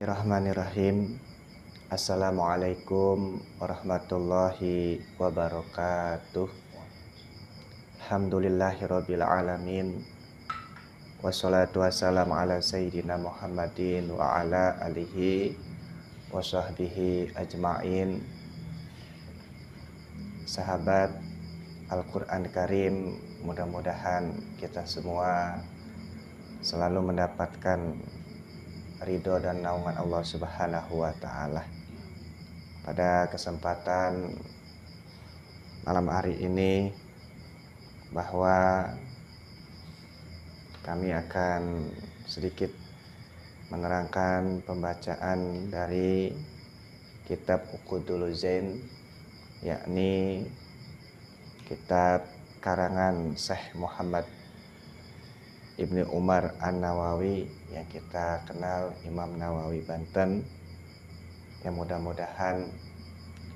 Bismillahirrahmanirrahim. Assalamualaikum warahmatullahi wabarakatuh. Alhamdulillahirabbil alamin. Wassalatu wassalamu ala sayyidina Muhammadin wa ala alihi wa sahbihi ajmain. Sahabat Al-Qur'an Karim, mudah-mudahan kita semua selalu mendapatkan ridho dan naungan Allah Subhanahu wa taala. Pada kesempatan malam hari ini bahwa kami akan sedikit menerangkan pembacaan dari kitab Uqudul Zain yakni kitab karangan Syekh Muhammad Ibnu Umar An-Nawawi yang kita kenal Imam Nawawi Banten yang mudah-mudahan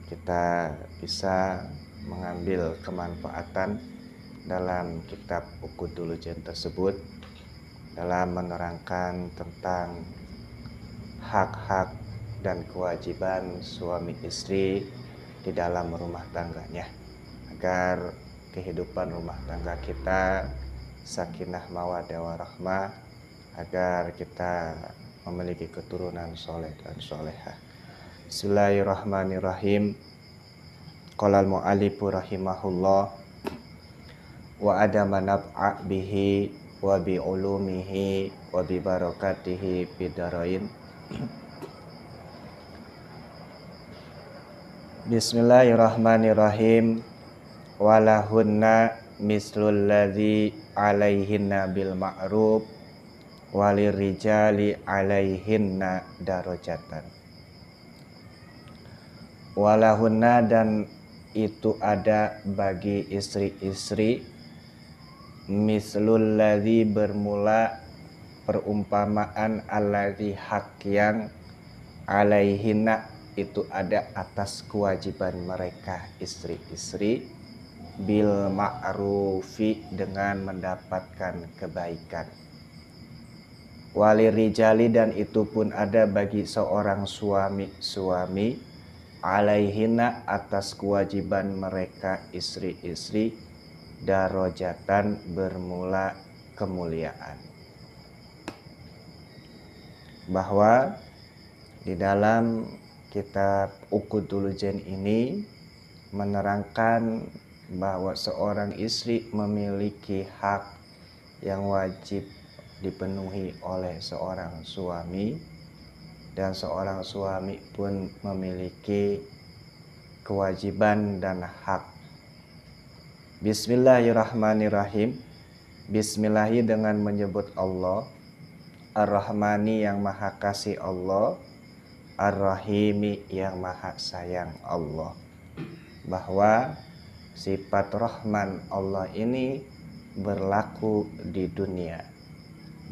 kita bisa mengambil kemanfaatan dalam kitab Ukudulujen tersebut dalam menerangkan tentang hak-hak dan kewajiban suami istri di dalam rumah tangganya agar kehidupan rumah tangga kita sakinah mawadah warahmah agar kita memiliki keturunan soleh dan soleha. Bismillahirrahmanirrahim. Qala mu muallifu rahimahullah wa adama manab bihi wa bi ulumihi wa bi barakatihi bidarain. Bismillahirrahmanirrahim. Walahunna mislul ladhi alaihinna bil ma'ruf walirijali alaihinna darojatan walahunna dan itu ada bagi istri-istri mislul ladhi bermula perumpamaan alladhi hak yang alaihinna itu ada atas kewajiban mereka istri-istri bil ma'rufi dengan mendapatkan kebaikan wali rijali dan itu pun ada bagi seorang suami-suami alaihina atas kewajiban mereka istri-istri darojatan bermula kemuliaan bahwa di dalam kitab Ukudul ini menerangkan bahwa seorang istri memiliki hak yang wajib dipenuhi oleh seorang suami dan seorang suami pun memiliki kewajiban dan hak. Bismillahirrahmanirrahim. Bismillahi dengan menyebut Allah. Ar-Rahmani yang maha kasih Allah. Ar-Rahimi yang maha sayang Allah. Bahwa sifat Rahman Allah ini berlaku di dunia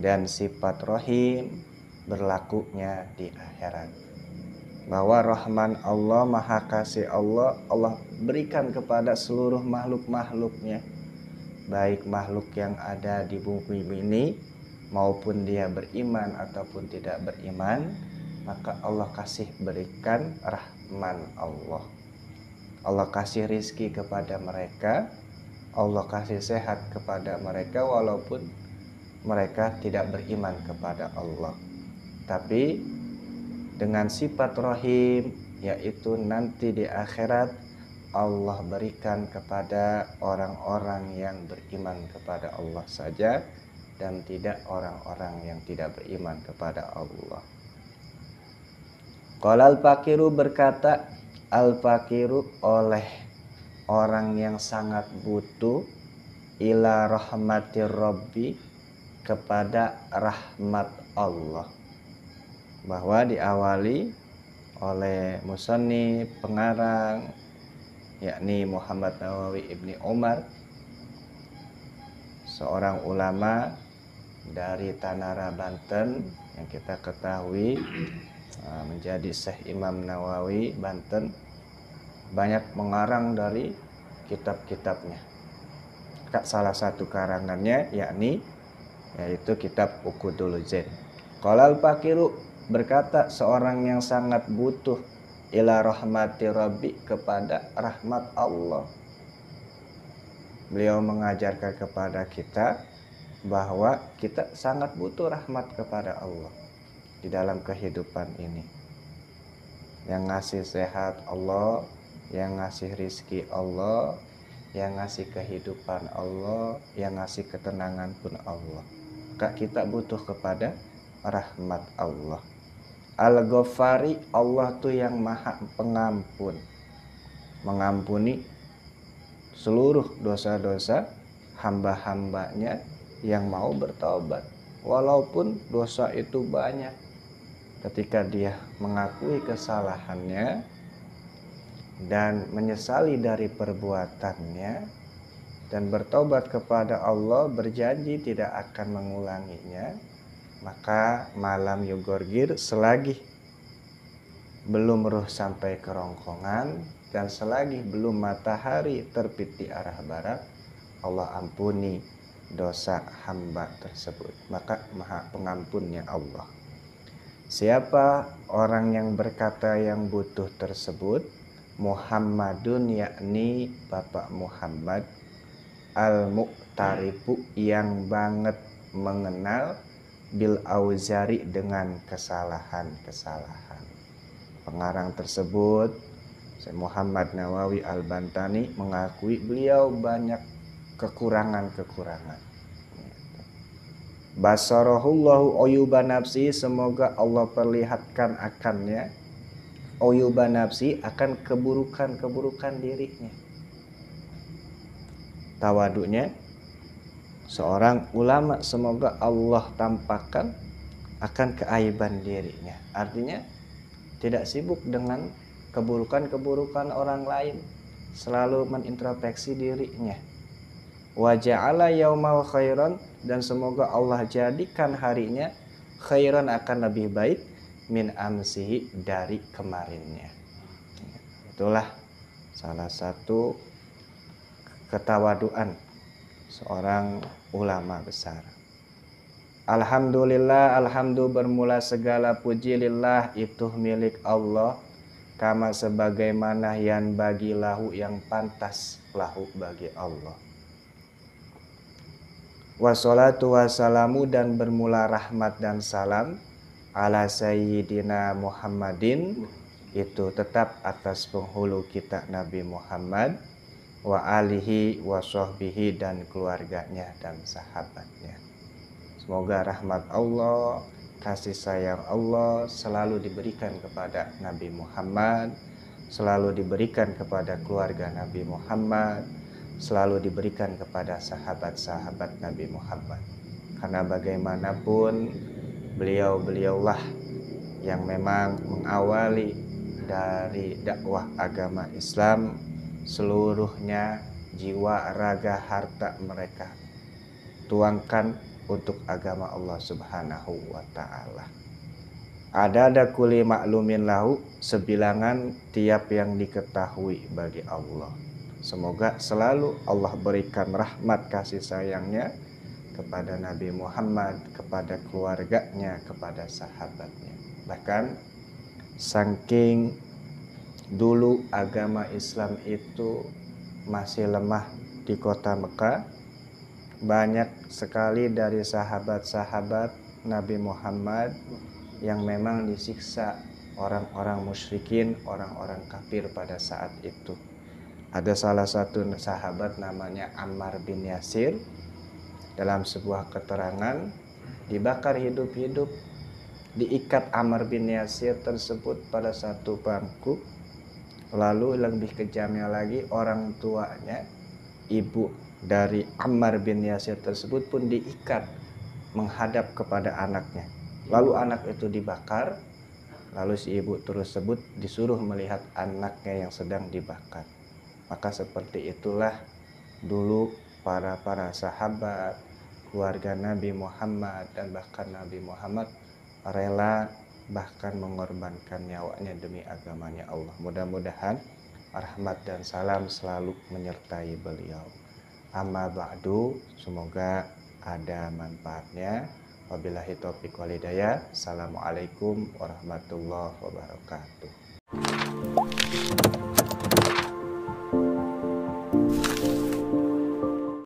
dan sifat rohim berlakunya di akhirat. Bahwa Rahman Allah, Maha Kasih Allah, Allah berikan kepada seluruh makhluk-makhluknya. Baik makhluk yang ada di bumi ini maupun dia beriman ataupun tidak beriman, maka Allah kasih berikan Rahman Allah. Allah kasih rizki kepada mereka, Allah kasih sehat kepada mereka walaupun mereka tidak beriman kepada Allah. Tapi dengan sifat rahim yaitu nanti di akhirat Allah berikan kepada orang-orang yang beriman kepada Allah saja dan tidak orang-orang yang tidak beriman kepada Allah. Qala al fakiru berkata al fakiru oleh orang yang sangat butuh ila rahmatir rabbi kepada rahmat Allah bahwa diawali oleh musani pengarang yakni Muhammad Nawawi Ibni Umar seorang ulama dari Tanara Banten yang kita ketahui ah, menjadi Syekh Imam Nawawi Banten banyak mengarang dari kitab-kitabnya salah satu karangannya yakni yaitu kitab Ukudul Zain. Qalal Fakiru berkata seorang yang sangat butuh ila rahmati rabbi kepada rahmat Allah. Beliau mengajarkan kepada kita bahwa kita sangat butuh rahmat kepada Allah di dalam kehidupan ini. Yang ngasih sehat Allah, yang ngasih rizki Allah, yang ngasih kehidupan Allah, yang ngasih ketenangan pun Allah maka kita butuh kepada rahmat Allah. Al-Ghafari Allah tuh yang maha pengampun. Mengampuni seluruh dosa-dosa hamba-hambanya yang mau bertobat. Walaupun dosa itu banyak. Ketika dia mengakui kesalahannya dan menyesali dari perbuatannya, dan bertobat kepada Allah berjanji tidak akan mengulanginya maka malam yogorgir selagi belum ruh sampai kerongkongan dan selagi belum matahari terbit di arah barat Allah ampuni dosa hamba tersebut maka maha pengampunnya Allah siapa orang yang berkata yang butuh tersebut Muhammadun yakni Bapak Muhammad al-muqtaribu yang banget mengenal bil auzari dengan kesalahan-kesalahan. Pengarang tersebut Muhammad Nawawi Al-Bantani mengakui beliau banyak kekurangan-kekurangan. Basarahullahu oyuba nafsi semoga Allah perlihatkan akannya oyuba nafsi akan keburukan-keburukan dirinya tawaduknya seorang ulama semoga Allah tampakkan akan keaiban dirinya artinya tidak sibuk dengan keburukan-keburukan orang lain selalu menintrospeksi dirinya wajah waja'ala yaumal khairan dan semoga Allah jadikan harinya khairan akan lebih baik min amsihi dari kemarinnya itulah salah satu ketawaduan seorang ulama besar. Alhamdulillah, alhamdulillah bermula segala puji lillah itu milik Allah kama sebagaimana yang bagi lahu yang pantas lahu bagi Allah. Wassalatu wassalamu dan bermula rahmat dan salam ala sayyidina Muhammadin itu tetap atas penghulu kita Nabi Muhammad wa alihi wa sahbihi dan keluarganya dan sahabatnya. Semoga rahmat Allah, kasih sayang Allah selalu diberikan kepada Nabi Muhammad, selalu diberikan kepada keluarga Nabi Muhammad, selalu diberikan kepada sahabat-sahabat Nabi Muhammad. Karena bagaimanapun beliau-beliaulah yang memang mengawali dari dakwah agama Islam seluruhnya jiwa, raga, harta mereka. Tuangkan untuk agama Allah Subhanahu wa taala. Ada kuli maklumin lahu sebilangan tiap yang diketahui bagi Allah. Semoga selalu Allah berikan rahmat kasih sayangnya kepada Nabi Muhammad, kepada keluarganya, kepada sahabatnya. Bahkan saking dulu agama Islam itu masih lemah di kota Mekah, banyak sekali dari sahabat-sahabat Nabi Muhammad yang memang disiksa orang-orang musyrikin, orang-orang kafir pada saat itu. Ada salah satu sahabat namanya Ammar bin Yasir dalam sebuah keterangan dibakar hidup-hidup diikat Ammar bin Yasir tersebut pada satu bangku lalu lebih kejamnya lagi orang tuanya ibu dari Ammar bin Yasir tersebut pun diikat menghadap kepada anaknya lalu anak itu dibakar lalu si ibu tersebut disuruh melihat anaknya yang sedang dibakar maka seperti itulah dulu para para sahabat keluarga Nabi Muhammad dan bahkan Nabi Muhammad rela bahkan mengorbankan nyawanya demi agamanya Allah. Mudah-mudahan rahmat dan salam selalu menyertai beliau. Amma ba'du, semoga ada manfaatnya. Wabillahi taufiq hidayah. Assalamualaikum warahmatullahi wabarakatuh.